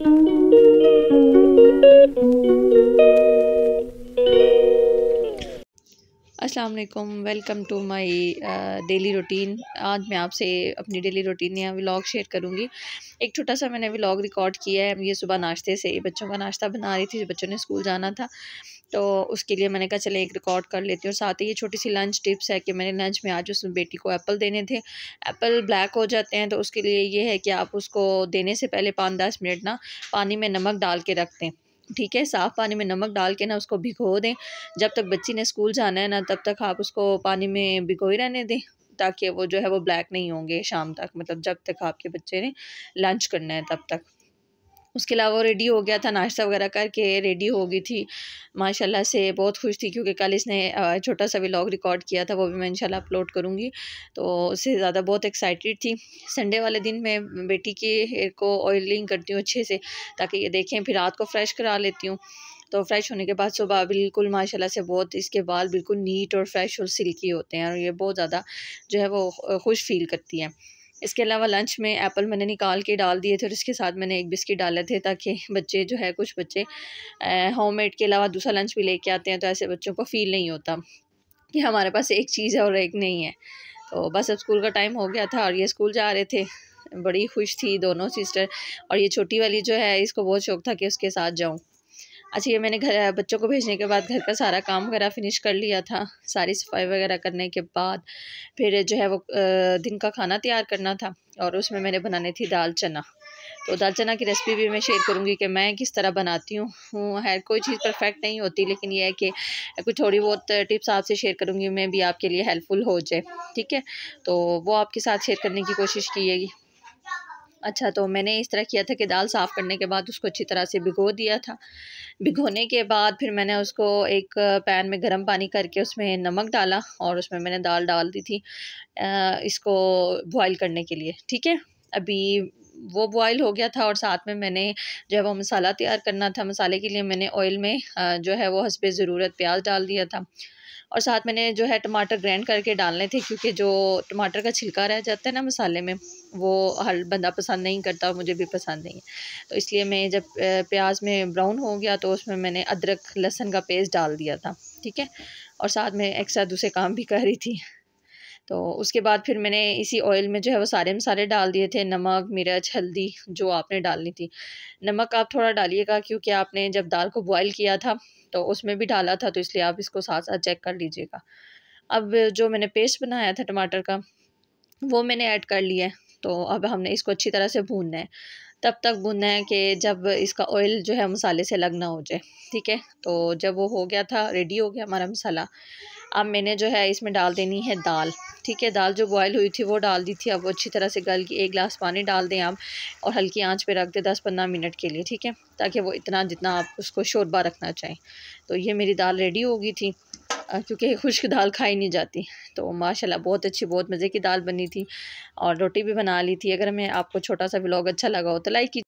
Música अस्सलाम वालेकुम welcome to my daily routine आज मैं आपसे अपनी डेली रूटीन या व्लॉग शेयर करूँगी एक छोटा सा मैंने व्लॉग रिकॉर्ड किया है ये सुबह नाश्ते से बच्चों का नाश्ता बना रही थी बच्चों ने स्कूल जाना था तो उसके लिए मैंने कहा चले एक रिकॉर्ड कर लेती हूँ साथ ही ये छोटी सी लंच टिप्स है कि मैंने लंच में आज उस बेटी को एप्पल देने थे एप्पल ब्लैक हो जाते हैं तो उसके लिए ये है कि आप उसको देने से पहले पाँच दस मिनट ना पानी में नमक डाल के रख दें ठीक है साफ़ पानी में नमक डाल के ना उसको भिगो दें जब तक बच्ची ने स्कूल जाना है ना तब तक आप उसको पानी में भिगो ही रहने दें ताकि वो जो है वो ब्लैक नहीं होंगे शाम तक मतलब जब तक आपके बच्चे ने लंच करना है तब तक उसके अलावा रेडी हो गया था नाश्ता वगैरह करके रेडी हो गई थी माशाल्लाह से बहुत खुश थी क्योंकि कल इसने छोटा सा व्लॉग रिकॉर्ड किया था वो भी मैं इंशाल्लाह अपलोड करूँगी तो उससे ज़्यादा बहुत एक्साइटेड थी संडे वाले दिन मैं बेटी के हेयर को ऑयलिंग करती हूँ अच्छे से ताकि ये देखें फिर रात को फ्रेश करा लेती हूँ तो फ्रेश होने के बाद सुबह बिल्कुल माशाल्लाह से बहुत इसके बाल बिल्कुल नीट और फ्रेश और सिल्की होते हैं और ये बहुत ज़्यादा जो है वो खुश फील करती है इसके अलावा लंच में एप्पल मैंने निकाल के डाल दिए थे और इसके साथ मैंने एक बिस्किट डाले थे ताकि बच्चे जो है कुछ बच्चे होममेड के अलावा दूसरा लंच भी लेके आते हैं तो ऐसे बच्चों को फील नहीं होता कि हमारे पास एक चीज़ है और एक नहीं है तो बस अब स्कूल का टाइम हो गया था और ये स्कूल जा रहे थे बड़ी खुश थी दोनों सिस्टर और ये छोटी वाली जो है इसको बहुत शौक था कि उसके साथ जाऊँ अच्छा ये मैंने घर बच्चों को भेजने के बाद घर का सारा काम वगैरह फिनिश कर लिया था सारी सफाई वगैरह करने के बाद फिर जो है वो दिन का खाना तैयार करना था और उसमें मैंने बनानी थी दाल चना तो दाल चना की रेसिपी भी मैं शेयर करूँगी कि मैं किस तरह बनाती हूँ हर कोई चीज़ परफेक्ट नहीं होती लेकिन यह है कि कुछ थोड़ी बहुत टिप्स आपसे शेयर करूँगी मैं भी आपके लिए हेल्पफुल हो जाए ठीक है तो वो आपके साथ शेयर करने की कोशिश है अच्छा तो मैंने इस तरह किया था कि दाल साफ़ करने के बाद उसको अच्छी तरह से भिगो दिया था भिगोने के बाद फिर मैंने उसको एक पैन में गर्म पानी करके उसमें नमक डाला और उसमें मैंने दाल डाल दी थी इसको बॉयल करने के लिए ठीक है अभी वो बॉयल हो गया था और साथ में मैंने जो है वो मसाला तैयार करना था मसाले के लिए मैंने ऑयल में जो है वो हंसबे ज़रूरत प्याज डाल दिया था और साथ मैंने जो है टमाटर ग्रैंड करके डालने थे क्योंकि जो टमाटर का छिलका रह जाता है ना मसाले में वो हर बंदा पसंद नहीं करता मुझे भी पसंद नहीं है तो इसलिए मैं जब प्याज में ब्राउन हो गया तो उसमें मैंने अदरक लहसुन का पेस्ट डाल दिया था ठीक है और साथ में एक्स्ट्रा दूसरे काम भी कर रही थी तो उसके बाद फिर मैंने इसी ऑयल में जो है वो सारे मसाले डाल दिए थे नमक मिर्च हल्दी जो आपने डालनी थी नमक आप थोड़ा डालिएगा क्योंकि आपने जब दाल को बॉयल किया था तो उसमें भी डाला था तो इसलिए आप इसको साथ साथ चेक कर लीजिएगा अब जो मैंने पेस्ट बनाया था टमाटर का वो मैंने ऐड कर लिया है तो अब हमने इसको अच्छी तरह से भूनना है तब तक भुनना है कि जब इसका ऑयल जो है मसाले से अलग ना हो जाए ठीक है तो जब वो हो गया था रेडी हो गया हमारा मसाला अब मैंने जो है इसमें डाल देनी है दाल ठीक है दाल जो बॉयल हुई थी वो डाल दी थी अब वो अच्छी तरह से गल के एक गिलास पानी डाल दें आप और हल्की आंच पे रख दें दस पंद्रह मिनट के लिए ठीक है ताकि वो इतना जितना आप उसको शोरबा रखना चाहें तो ये मेरी दाल रेडी हो गई थी क्योंकि खुश्क दाल खाई नहीं जाती तो माशाल्लाह बहुत अच्छी बहुत मज़े की दाल बनी थी और रोटी भी बना ली थी अगर मैं आपको छोटा सा ब्लॉग अच्छा लगा हो तो लाइक